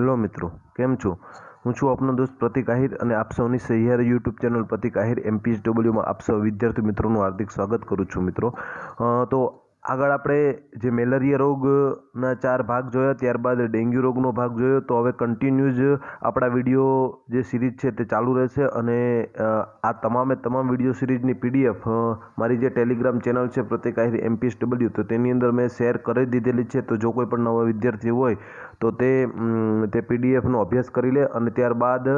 hello મિત્રો કેમ છો હું છું આપનો દોસ્ત પ્રતિક આહિર અને આપ સૌની સહિયાર YouTube channel Pratik Ahir MPH ડબલ્યુમાં આપ સૌ વિદ્યાર્થી મિત્રોનું હાર્દિક સ્વાગત કરું છું મિત્રો તો આગળ આપણે જે મેલેરિયા રોગના ચાર ભાગ જોયા ત્યારબાદ ડેન્ગ્યુ રોગનો ભાગ જોયો તો હવે કન્ટિન્યુ જ આપણા વિડીયો જે સિરીઝ છે તે ચાલુ રહેશે અને આ તમામે તમામ વિડીયો સિરીઝની પીડીએફ મારી જે ટેલિગ્રામ ચેનલ છે પ્રત્યેક આહિર એમપીએસ ડબલ્યુ તો તેની અંદર મેં શેર કરી દીધેલી છે તો જો કોઈ પણ નવા વિદ્યાર્થી હોય તો તે તે પીડીએફનો અભ્યાસ કરી લે અને ત્યારબાદ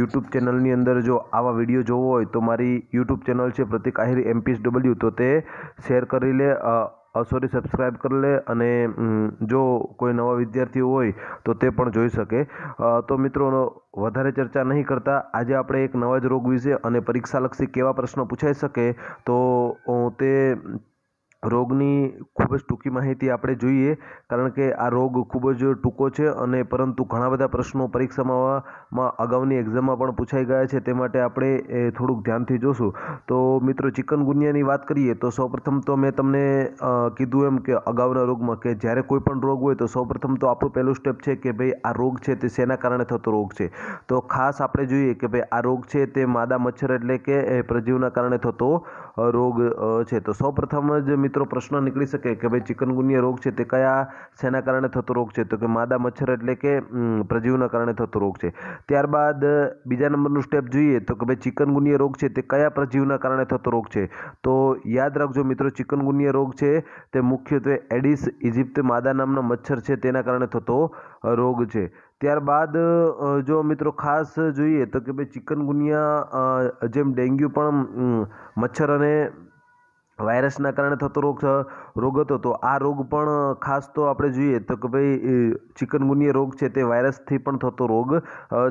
યુટ્યુબ ચેનલની અંદર જો આવા વિડીયો જોવો હોય તો મારી યુટ્યુબ ચેનલ છે પ્રતિક આહિર એમપીએસ ડબલ્યુ તો તે શેર કરી લે સોરી સબસ્ક્રાઈબ કરી લે અને જો કોઈ નવા વિદ્યાર્થીઓ હોય તો તે પણ જોઈ શકે તો મિત્રોનો વધારે ચર્ચા નહીં કરતા આજે આપણે એક નવા જ રોગ વિશે અને પરીક્ષાલક્ષી કેવા પ્રશ્નો પૂછાઈ શકે તો તે રોગની ખૂબ જ ટૂંકી માહિતી આપણે જોઈએ કારણ કે આ રોગ ખૂબ જ ટૂંકો છે અને પરંતુ ઘણા બધા પ્રશ્નો પરીક્ષામાં અગાઉની એક્ઝામમાં પણ પૂછાઈ ગયા છે તે માટે આપણે થોડુંક ધ્યાનથી જોશું તો મિત્રો ચિકનગુનિયાની વાત કરીએ તો સૌપ્રથમ તો મેં તમને કીધું એમ કે અગાઉના રોગમાં કે જ્યારે કોઈ પણ રોગ હોય તો સૌપ્રથમ તો આપણું પહેલું સ્ટેપ છે કે ભાઈ આ રોગ છે તે શેના કારણે થતો રોગ છે તો ખાસ આપણે જોઈએ કે ભાઈ આ રોગ છે તે માદા મચ્છર એટલે કે પ્રજીવના કારણે થતો રોગ છે તો સૌપ્રથમ જ મિત્રો પ્રશ્ન નીકળી શકે કે ભાઈ ચિકનગુનિયા રોગ છે તે કયા શેના કારણે થતો રોગ છે તો કે માદા મચ્છર એટલે કે પ્રજીવના કારણે થતો રોગ છે ત્યારબાદ બીજા નંબરનું સ્ટેપ જોઈએ તો કે ભાઈ ચિકનગુનિયા રોગ છે તે કયા પ્રજીવના કારણે થતો રોગ છે તો યાદ રાખજો મિત્રો ચિકનગુનિયા રોગ છે તે મુખ્યત્વે એડિસ ઇજિપ્ત માદા નામના મચ્છર છે તેના કારણે થતો રોગ છે ત્યારબાદ જો મિત્રો ખાસ જોઈએ તો કે ભાઈ ચિકનગુનિયા જેમ ડેન્ગ્યુ પણ મચ્છર અને વાયરસના કારણે થતો રોગ રોગ હતો તો આ રોગ પણ ખાસ તો આપણે જોઈએ તો કે ભાઈ ચિકનગુનિયા રોગ છે તે વાયરસથી પણ થતો રોગ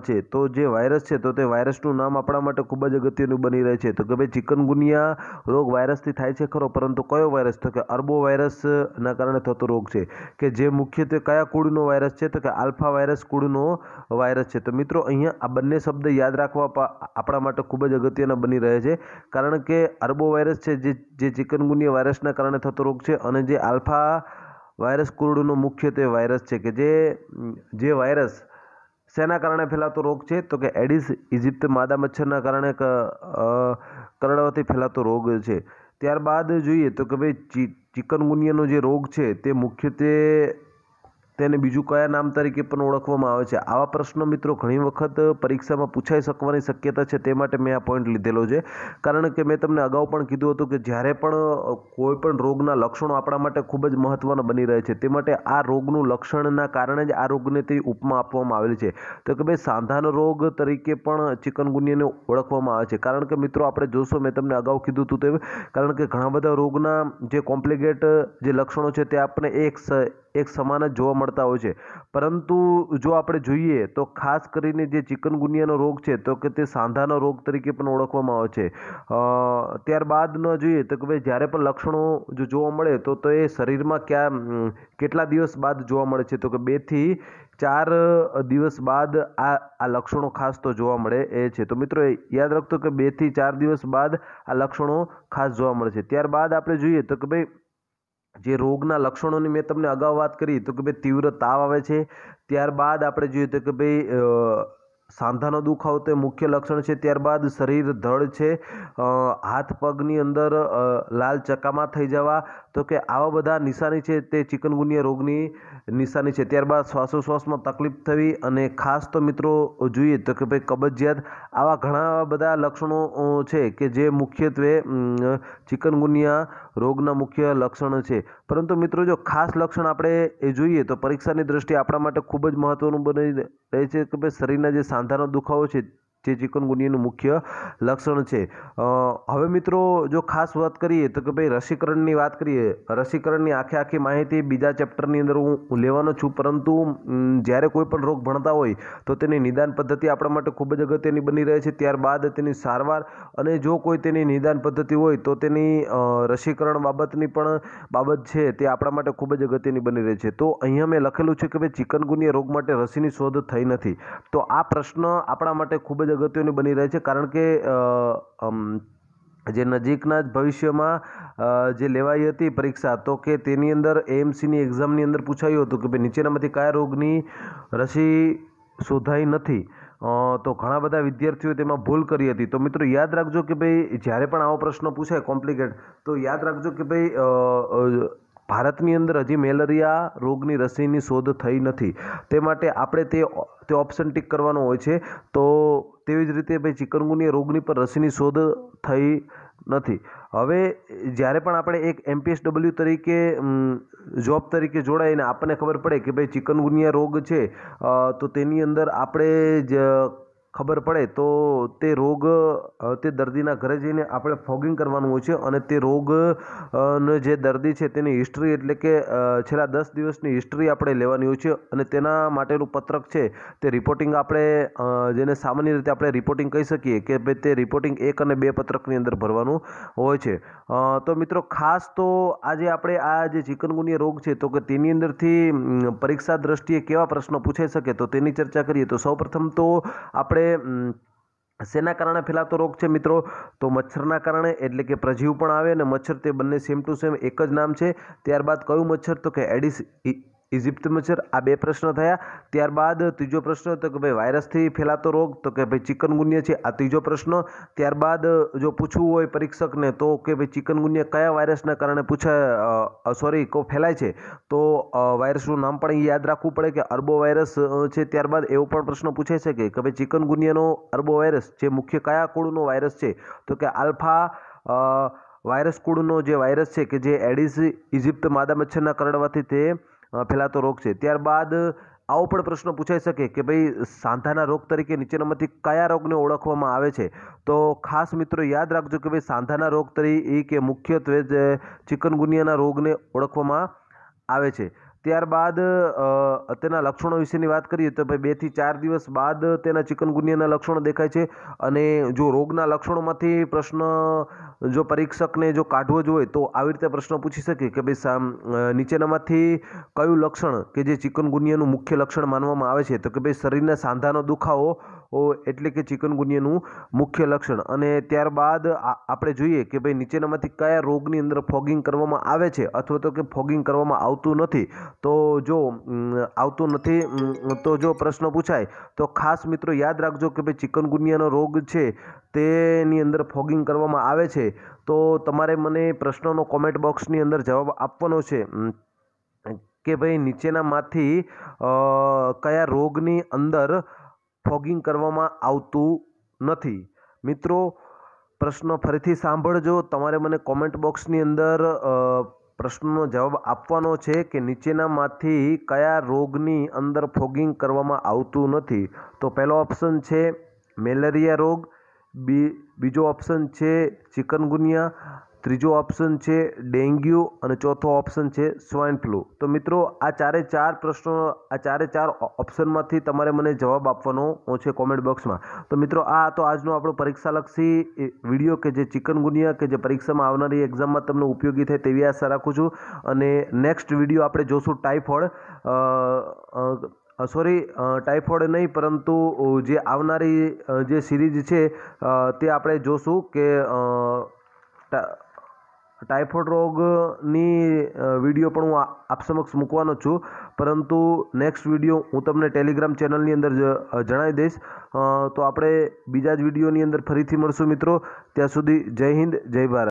છે તો જે વાયરસ છે તો તે વાયરસનું નામ આપણા માટે ખૂબ જ અગત્યનું બની રહે છે તો કે ભાઈ ચિકનગુનિયા રોગ વાયરસથી થાય છે ખરો પરંતુ કયો વાયરસ તો કે અર્બો વાયરસના કારણે થતો રોગ છે કે જે મુખ્યત્વે કયા કુળનો વાયરસ છે તો કે આલ્ફા વાયરસ કુળનો વાયરસ છે તો મિત્રો અહીંયા આ બંને શબ્દ યાદ રાખવા આપણા માટે ખૂબ જ અગત્યના બની રહે છે કારણ કે અર્બો વાયરસ છે જે જે ચિકનગુનિયા વાયરસના કારણે થતો રોગ છે અને જે આલ્ફા વાયરસ કુરડનો મુખ્યત્વે વાયરસ છે કે જે જે વાયરસ શેના કારણે ફેલાતો રોગ છે તો કે એડિસ ઇજિપ્ત માદા મચ્છરના કારણે કરડવાથી ફેલાતો રોગ છે ત્યારબાદ જોઈએ તો કે ભાઈ ચિકનગુનિયાનો જે રોગ છે તે મુખ્યત્વે તેને બીજું કયા નામ તરીકે પણ ઓળખવામાં આવે છે આવા પ્રશ્નો મિત્રો ઘણી વખત પરીક્ષામાં પૂછાઈ શકવાની શક્યતા છે તે માટે મેં આ પોઈન્ટ લીધેલો છે કારણ કે મેં તમને અગાઉ પણ કીધું હતું કે જ્યારે પણ કોઈપણ રોગના લક્ષણો આપણા માટે ખૂબ જ મહત્ત્વના બની રહે છે તે માટે આ રોગનું લક્ષણના કારણે જ આ રોગને તે ઉપમા આપવામાં આવેલી છે તો કે ભાઈ સાંધાનો રોગ તરીકે પણ ચિકનગુનિયાને ઓળખવામાં આવે છે કારણ કે મિત્રો આપણે જોશો મેં તમને અગાઉ કીધું હતું તે કારણ કે ઘણા બધા રોગના જે કોમ્પ્લિકેટ જે લક્ષણો છે તે આપણે એક એક સમાન જ જોવા મળતા હોય છે પરંતુ જો આપણે જોઈએ તો ખાસ કરીને જે ચિકનગુનિયાનો રોગ છે તો કે તે સાંધાનો રોગ તરીકે પણ ઓળખવામાં આવે છે ત્યારબાદ ન જોઈએ તો કે ભાઈ જ્યારે પણ લક્ષણો જો જોવા મળે તો તો એ શરીરમાં ક્યાં કેટલા દિવસ બાદ જોવા મળે છે તો કે બેથી ચાર દિવસ બાદ આ આ લક્ષણો ખાસ તો જોવા મળે એ છે તો મિત્રો યાદ રાખતો કે બેથી ચાર દિવસ બાદ આ લક્ષણો ખાસ જોવા મળે છે ત્યારબાદ આપણે જોઈએ તો કે ભાઈ જે રોગના લક્ષણોની મેં તમને અગાઉ વાત કરી તો કે ભાઈ તીવ્ર તાવ આવે છે ત્યારબાદ આપણે જોઈએ તો કે ભાઈ સાંધાનો દુખાવો તે મુખ્ય લક્ષણ છે ત્યારબાદ શરીર ધડ છે હાથ પગની અંદર લાલ ચકામાં થઈ જવા તો કે આવા બધા નિશાની છે તે ચિકનગુનિયા રોગની નિશાની છે ત્યારબાદ શ્વાસોશ્વાસમાં તકલીફ થવી અને ખાસ તો મિત્રો જોઈએ તો કે ભાઈ કબજિયાત આવા ઘણા બધા લક્ષણો છે કે જે મુખ્યત્વે ચિકનગુનિયા રોગના મુખ્ય લક્ષણ છે પરંતુ મિત્રો જો ખાસ લક્ષણ આપણે એ જોઈએ તો પરીક્ષાની દ્રષ્ટિએ આપણા માટે ખૂબ જ મહત્ત્વનું બની રહે છે કે ભાઈ શરીરના જે સાંધાનો દુખાવો છે જે ચિકનગુનિયાનું મુખ્ય લક્ષણ છે હવે મિત્રો જો ખાસ વાત કરીએ તો કે ભાઈ રસીકરણની વાત કરીએ રસીકરણની આખે આખી માહિતી બીજા ચેપ્ટરની અંદર હું લેવાનો છું પરંતુ જ્યારે કોઈ પણ રોગ ભણતા હોય તો તેની નિદાન પદ્ધતિ આપણા માટે ખૂબ જ અગત્યની બની રહે છે ત્યારબાદ તેની સારવાર અને જો કોઈ તેની નિદાન પદ્ધતિ હોય તો તેની રસીકરણ બાબતની પણ બાબત છે તે આપણા માટે ખૂબ જ અગત્યની બની રહે છે તો અહીંયા મેં લખેલું છે કે ભાઈ ચિકનગુનિયા રોગ માટે રસીની શોધ થઈ નથી તો આ પ્રશ્ન આપણા માટે ખૂબ જ જ અગત્યની બની રહે છે કારણ કે જે નજીકના જ ભવિષ્યમાં જે લેવાઈ હતી પરીક્ષા તો કે તેની અંદર એએમસીની એક્ઝામની અંદર પૂછાયું હતું કે ભાઈ નીચેનામાંથી કયા રોગની રસી શોધાઈ નથી તો ઘણા બધા વિદ્યાર્થીઓ તેમાં ભૂલ કરી હતી તો મિત્રો યાદ રાખજો કે ભાઈ જ્યારે પણ આવો પ્રશ્ન પૂછાય કોમ્પ્લિકેટ તો યાદ રાખજો કે ભાઈ ભારતની અંદર હજી મેલેરિયા રોગની રસીની શોધ થઈ નથી તે માટે આપણે તે તે ઓપ્શન ટીક કરવાનો હોય છે તો તેવી જ રીતે ભાઈ ચિકનગુનિયા રોગની પર રસીની શોધ થઈ નથી હવે જ્યારે પણ આપણે એક એમપીએસડબલ્યુ તરીકે જોબ તરીકે જોડાઈને આપણને ખબર પડે કે ભાઈ ચિકનગુનિયા રોગ છે તો તેની અંદર આપણે જ ખબર પડે તો તે રોગ તે દર્દીના ઘરે જઈને આપણે ફોગિંગ કરવાનું હોય છે અને તે રોગ નો જે દર્દી છે તેની હિસ્ટ્રી એટલે કે છેલ્લા દસ દિવસની હિસ્ટ્રી આપણે લેવાની હોય છે અને તેના માટેનું પત્રક છે તે રિપોર્ટિંગ આપણે જેને સામાન્ય રીતે આપણે રિપોર્ટિંગ કહી શકીએ કે ભાઈ તે રિપોર્ટિંગ એક અને બે પત્રકની અંદર ભરવાનું હોય છે તો મિત્રો ખાસ તો આજે આપણે આ જે ચિકનગુનિયા રોગ છે તો કે તેની અંદરથી પરીક્ષા દ્રષ્ટિએ કેવા પ્રશ્નો પૂછાઈ શકે તો તેની ચર્ચા કરીએ તો સૌપ્રથમ તો આપણે શેના કારણે ફેલાતો રોગ છે મિત્રો તો મચ્છરના કારણે એટલે કે પ્રજીવ પણ આવે અને મચ્છર તે બંને સેમ ટુ સેમ એક જ નામ છે ત્યારબાદ કયું મચ્છર તો કે એડિસ ઇજિપ્તમાં છે આ બે પ્રશ્ન થયા ત્યારબાદ ત્રીજો પ્રશ્ન તો કે ભાઈ વાયરસથી ફેલાતો રોગ તો કે ભાઈ ચિકનગુનિયા છે આ ત્રીજો પ્રશ્ન ત્યારબાદ જો પૂછવું હોય પરીક્ષકને તો કે ભાઈ ચિકનગુનિયા કયા વાયરસના કારણે પૂછાય સોરી કો ફેલાય છે તો વાયરસનું નામ પણ યાદ રાખવું પડે કે અર્બો વાયરસ છે ત્યારબાદ એવો પણ પ્રશ્ન પૂછાઈ શકે કે ભાઈ ચિકનગુનિયાનો અર્બો વાયરસ જે મુખ્ય કયા કુળનો વાયરસ છે તો કે આલ્ફા વાયરસ કુળનો જે વાયરસ છે કે જે એડિસ ઇજિપ્ત માદા મચ્છરના કરડવાથી તે ફેલાતો રોગ છે ત્યારબાદ આવો પણ પ્રશ્ન પૂછાઈ શકે કે ભાઈ સાંધાના રોગ તરીકે નીચેનામાંથી કયા રોગને ઓળખવામાં આવે છે તો ખાસ મિત્રો યાદ રાખજો કે ભાઈ સાંધાના રોગ તરીકે મુખ્યત્વે ચિકનગુનિયાના રોગને ઓળખવામાં આવે છે ત્યારબાદ તેના લક્ષણો વિશેની વાત કરીએ તો ભાઈ બેથી ચાર દિવસ બાદ તેના ચિકનગુનિયાના લક્ષણો દેખાય છે અને જો રોગના લક્ષણોમાંથી પ્રશ્ન જો પરીક્ષકને જો કાઢવો જ હોય તો આવી રીતે પ્રશ્ન પૂછી શકે કે ભાઈ સામ નીચેનામાંથી કયું લક્ષણ કે જે ચિકનગુનિયાનું મુખ્ય લક્ષણ માનવામાં આવે છે તો કે ભાઈ શરીરના સાંધાનો દુખાવો એટલે કે ચિકનગુનિયાનું મુખ્ય લક્ષણ અને ત્યારબાદ આપણે જોઈએ કે ભાઈ નીચેનામાંથી કયા રોગની અંદર ફોગિંગ કરવામાં આવે છે અથવા તો કે ફોગિંગ કરવામાં આવતું નથી તો જો આવતું નથી તો જો પ્રશ્ન પૂછાય તો ખાસ મિત્રો યાદ રાખજો કે ભાઈ ચિકનગુનિયાનો રોગ છે તેની અંદર ફોગિંગ કરવામાં આવે છે તો તમારે મને પ્રશ્નોનો કોમેન્ટ બોક્સની અંદર જવાબ આપવાનો છે કે ભાઈ નીચેનામાંથી કયા રોગની અંદર ફોગિંગ કરવામાં આવતું નથી મિત્રો પ્રશ્ન ફરીથી સાંભળજો તમારે મને કોમેન્ટ બોક્સની અંદર પ્રશ્નનો જવાબ આપવાનો છે કે નીચેનામાંથી કયા રોગની અંદર ફોગિંગ કરવામાં આવતું નથી તો પહેલો ઓપ્શન છે મેલેરિયા રોગ બી બીજો ઓપ્શન છે ચિકનગુનિયા ત્રીજો ઓપ્શન છે ડેન્ગ્યુ અને ચોથો ઓપ્શન છે સ્વાઇન ફ્લૂ તો મિત્રો આ ચારે ચાર પ્રશ્નો આ ચારે ચાર ઓપ્શનમાંથી તમારે મને જવાબ આપવાનો છે કોમેન્ટ બોક્સમાં તો મિત્રો આ તો આજનો આપણો પરીક્ષાલક્ષી વિડીયો કે જે ચિકનગુનિયા કે જે પરીક્ષામાં આવનારી એક્ઝામમાં તમને ઉપયોગી થાય તેવી આશા રાખું છું અને નેક્સ્ટ વિડીયો આપણે જોશું ટાઈફોડ સોરી ટાઇફોઇડ નહીં પરંતુ જે આવનારી જે સિરીઝ છે તે આપણે જોશું કે ટાઇફોઇડ રોગની વિડીયો પણ હું આપ સમક્ષ મૂકવાનો છું પરંતુ નેક્સ્ટ વિડીયો હું તમને ટેલિગ્રામ ચેનલની અંદર જણાવી દઈશ તો આપણે બીજા જ વિડીયોની અંદર ફરીથી મળશું મિત્રો ત્યાં સુધી જય હિન્દ જય ભારત